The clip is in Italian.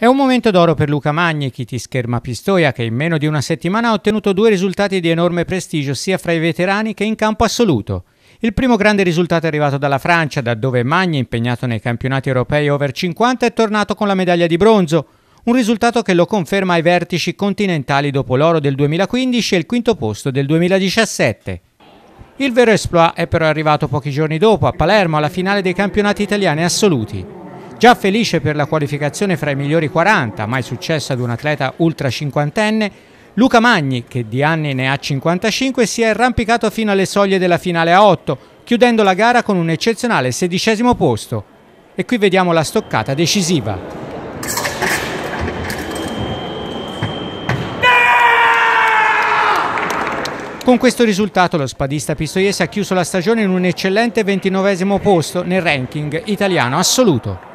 È un momento d'oro per Luca Magni, chiti scherma Pistoia, che in meno di una settimana ha ottenuto due risultati di enorme prestigio sia fra i veterani che in campo assoluto. Il primo grande risultato è arrivato dalla Francia, da dove Magni, impegnato nei campionati europei over 50, è tornato con la medaglia di bronzo. Un risultato che lo conferma ai vertici continentali dopo l'oro del 2015 e il quinto posto del 2017. Il vero esploit è però arrivato pochi giorni dopo, a Palermo, alla finale dei campionati italiani assoluti. Già felice per la qualificazione fra i migliori 40, mai successa ad un atleta ultra cinquantenne, Luca Magni, che di anni ne ha 55, si è arrampicato fino alle soglie della finale a 8, chiudendo la gara con un eccezionale sedicesimo posto. E qui vediamo la stoccata decisiva. Con questo risultato lo spadista pistoiese ha chiuso la stagione in un eccellente 29 posto nel ranking italiano assoluto.